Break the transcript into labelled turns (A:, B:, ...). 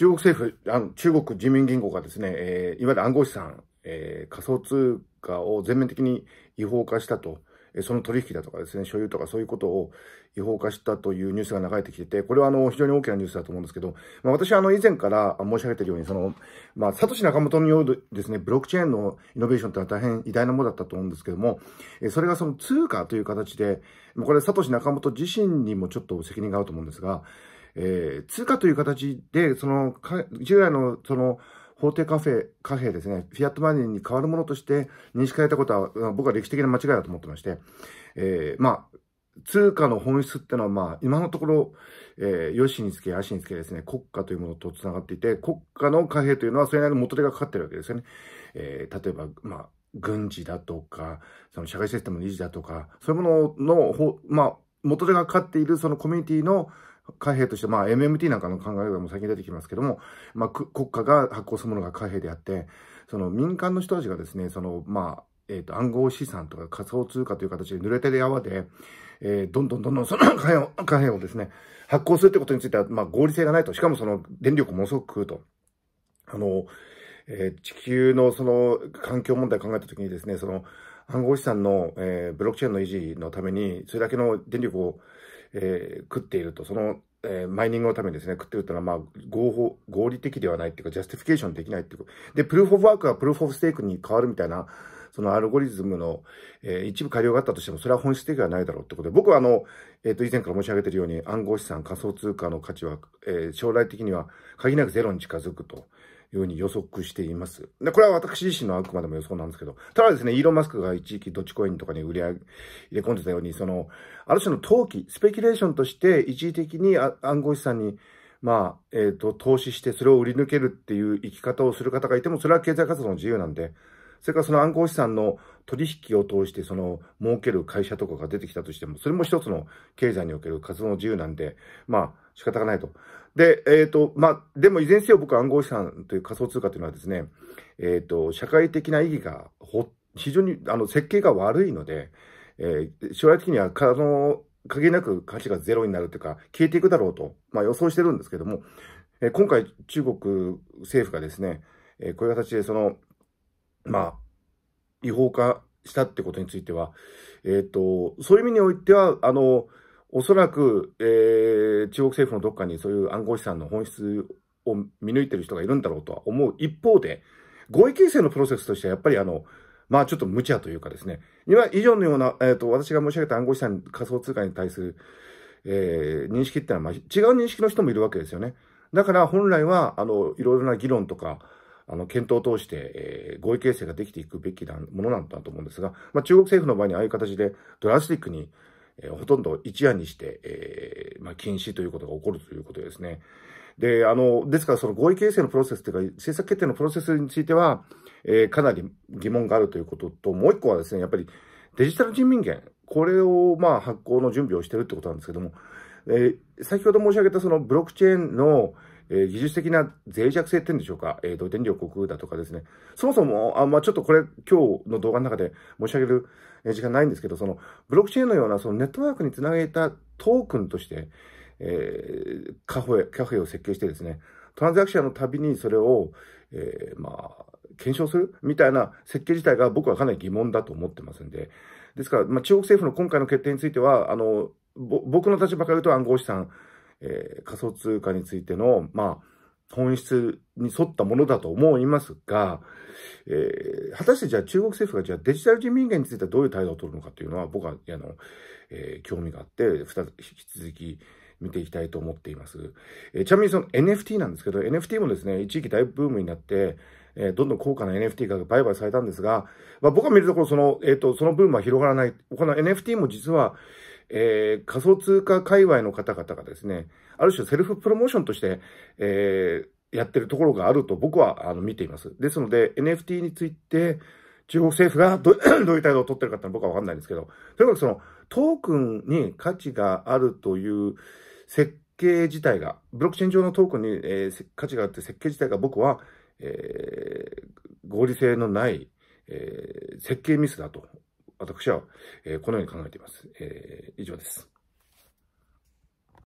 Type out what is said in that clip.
A: 中国政府、あの中国人民銀行がですね、えー、いわゆる暗号資産、えー、仮想通貨を全面的に違法化したと、えー、その取引だとかですね、所有とかそういうことを違法化したというニュースが流れてきてて、これはあの非常に大きなニュースだと思うんですけど、まあ、私はあの以前から申し上げているように、その、まあ、サトシ仲本によるですね、ブロックチェーンのイノベーションというのは大変偉大なものだったと思うんですけども、それがその通貨という形で、これサトシ仲本自身にもちょっと責任があると思うんですが、えー、通貨という形で、その、従来の、その、法定貨幣、貨幣ですね、フィアットマネーに変わるものとして認識されたことは、僕は歴史的な間違いだと思ってまして、えー、まあ、通貨の本質ってのは、まあ、今のところ、えー、しにつけ、悪しにつけですね、国家というものと繋がっていて、国家の貨幣というのはそれなりの元手がかかってるわけですよね。えー、例えば、まあ、軍事だとか、その社会システムの維持だとか、そういうものの、まあ、元手がかかっているそのコミュニティの、貨幣として、まあ、MMT なんかの考え方も最近出てきますけども、まあ、国家が発行するものが貨幣であって、その民間の人たちがですね、その、まあ、えっ、ー、と、暗号資産とか仮想通貨という形で濡れてる泡で、えー、どんどんどんどんその 貨幣を、貨幣をですね、発行するってことについては、まあ、合理性がないと。しかもその、電力も遅すごく食うと。あの、えー、地球のその、環境問題を考えたときにですね、その、暗号資産の、えー、ブロックチェーンの維持のために、それだけの電力を、えー、食っていると、その、えー、マイニングのためにですね、食ってるというのは、まあ、合法、合理的ではないっていうか、ジャスティフィケーションできないっていうで、プルーフ・オブ・ワークがプルーフ・オブ・ステークに変わるみたいな、そのアルゴリズムの、えー、一部改良があったとしても、それは本質的ではないだろうってことで、僕はあの、えっ、ー、と、以前から申し上げているように、暗号資産、仮想通貨の価値は、えー、将来的には、限りなくゼロに近づくと。ように予測しています。で、これは私自身のあくまでも予想なんですけど、ただですね、イーロン・マスクが一時期ドッチコインとかに売り上げ込んでたように、その、ある種の投機、スペキュレーションとして一時的に暗号資産に、まあ、えっ、ー、と、投資してそれを売り抜けるっていう生き方をする方がいても、それは経済活動の自由なんで、それからその暗号資産の取引を通してその儲ける会社とかが出てきたとしても、それも一つの経済における活動の自由なんで、まあ仕方がないと。で、えっ、ー、と、まあ、でもいずれにせよ僕暗号資産という仮想通貨というのはですね、えっ、ー、と、社会的な意義がほ、非常にあの設計が悪いので、えー、将来的にはあの、限りなく価値がゼロになるというか、消えていくだろうと、まあ、予想してるんですけども、え今回中国政府がですね、えこういう形でその、まあ、違法化したってことについては、えっ、ー、と、そういう意味においては、あの、おそらく、えー、中国政府のどっかにそういう暗号資産の本質を見抜いてる人がいるんだろうとは思う一方で、合意形成のプロセスとしてはやっぱりあの、まあちょっと無茶というかですね、今以上のような、えっ、ー、と、私が申し上げた暗号資産仮想通貨に対する、えー、認識ってのは、まあ、違う認識の人もいるわけですよね。だから本来は、あの、いろいろな議論とか、あの、検討を通して、えー、合意形成ができていくべきなものなんだと思うんですが、まあ、中国政府の場合にああいう形でドラスティックに、えー、ほとんど一夜にして、えー、まあ、禁止ということが起こるということですね。で、あの、ですからその合意形成のプロセスというか、政策決定のプロセスについては、えかなり疑問があるということと、もう一個はですね、やっぱりデジタル人民元、これをまあ発行の準備をしてるってことなんですけども、え先ほど申し上げたそのブロックチェーンの、え技術的な脆弱性っていうんでしょうか、えー、と電力を食うだとかですね、そもそも、あまあ、ちょっとこれ、今日の動画の中で申し上げる時間ないんですけど、そのブロックチェーンのようなそのネットワークにつなげたトークンとして、えー、カフェ、カフェを設計してですね、トランザクションのたびにそれを、えー、まあ、検証するみたいな設計自体が僕はかなり疑問だと思ってますんで、ですから、まあ、中国政府の今回の決定については、あの、僕の立場から言うと暗号資産えー、仮想通貨についての、まあ、本質に沿ったものだと思いますが、えー、果たしてじゃあ中国政府がじゃあデジタル人民元についてはどういう態度を取るのかというのは僕は、あの、えー、興味があって、引き続き、見ていきたいと思っています。えー、ちなみにその NFT なんですけど、NFT もですね、一時期大ブームになって、えー、どんどん高価な NFT が売買されたんですが、まあ、僕が見るところ、その、えっ、ー、と、そのブームは広がらない。この NFT も実は、えー、仮想通貨界隈の方々がですね、ある種セルフプロモーションとして、えー、やってるところがあると僕はあの見ています。ですので NFT について中国政府がど どういう態度を取ってるかって僕はわかんないんですけど、とにかくそのトークンに価値があるという設計自体が、ブロックチェーン上のトークンに、えー、価値があって設計自体が僕は、えー、合理性のない、えー、設計ミスだと私は、えこのように考えています。え以上です。